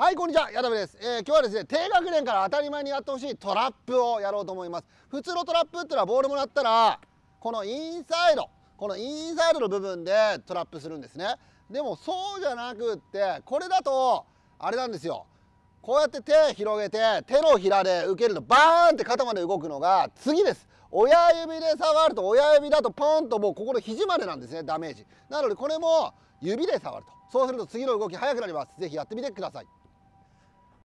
はい、こんにちは。矢田部です。えー、今日はですね、低学年から当たり前にやってほしいトラップをやろうと思います。普通のトラップっていうのはボールもらったら、このインサイド、このインサイドの部分でトラップするんですね。でもそうじゃなくって、これだと、あれなんですよ。こうやって手広げて、手のひらで受けるとバーンって肩まで動くのが次です。親指で触ると親指だとポンともうここの肘までなんですねダメージなのでこれも指で触るとそうすると次の動き速くなります是非やってみてください